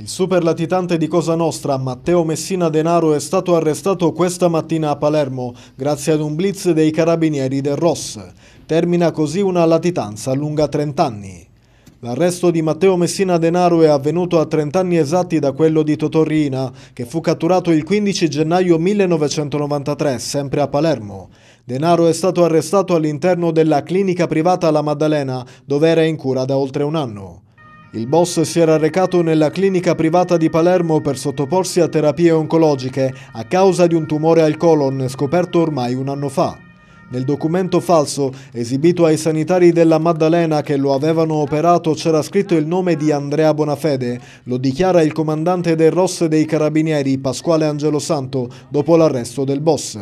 Il super latitante di Cosa Nostra, Matteo Messina Denaro, è stato arrestato questa mattina a Palermo grazie ad un blitz dei carabinieri del ROS. Termina così una latitanza lunga 30 anni. L'arresto di Matteo Messina Denaro è avvenuto a 30 anni esatti da quello di Totorrina, che fu catturato il 15 gennaio 1993, sempre a Palermo. Denaro è stato arrestato all'interno della clinica privata La Maddalena, dove era in cura da oltre un anno. Il boss si era recato nella clinica privata di Palermo per sottoporsi a terapie oncologiche a causa di un tumore al colon scoperto ormai un anno fa. Nel documento falso esibito ai sanitari della Maddalena che lo avevano operato c'era scritto il nome di Andrea Bonafede, lo dichiara il comandante del ROS dei Carabinieri Pasquale Angelo Santo dopo l'arresto del boss.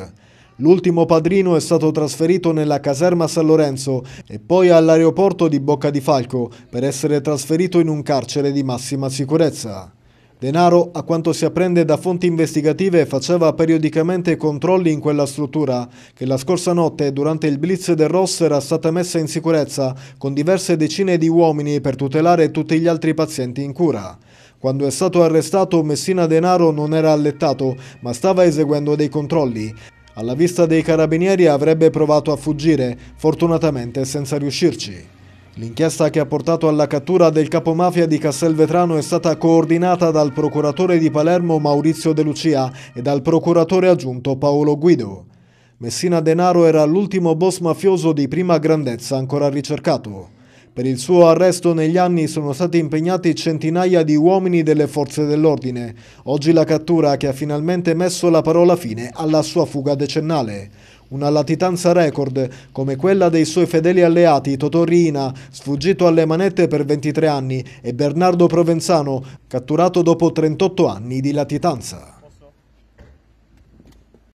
L'ultimo padrino è stato trasferito nella caserma San Lorenzo e poi all'aeroporto di Bocca di Falco per essere trasferito in un carcere di massima sicurezza. Denaro, a quanto si apprende da fonti investigative, faceva periodicamente controlli in quella struttura che la scorsa notte, durante il blitz del Ross, era stata messa in sicurezza con diverse decine di uomini per tutelare tutti gli altri pazienti in cura. Quando è stato arrestato, Messina Denaro non era allettato, ma stava eseguendo dei controlli. Alla vista dei carabinieri avrebbe provato a fuggire, fortunatamente senza riuscirci. L'inchiesta che ha portato alla cattura del capomafia di Castelvetrano è stata coordinata dal procuratore di Palermo Maurizio De Lucia e dal procuratore aggiunto Paolo Guido. Messina Denaro era l'ultimo boss mafioso di prima grandezza ancora ricercato. Per il suo arresto negli anni sono stati impegnati centinaia di uomini delle forze dell'ordine. Oggi la cattura che ha finalmente messo la parola fine alla sua fuga decennale. Una latitanza record, come quella dei suoi fedeli alleati Totò Riina, sfuggito alle manette per 23 anni, e Bernardo Provenzano, catturato dopo 38 anni di latitanza.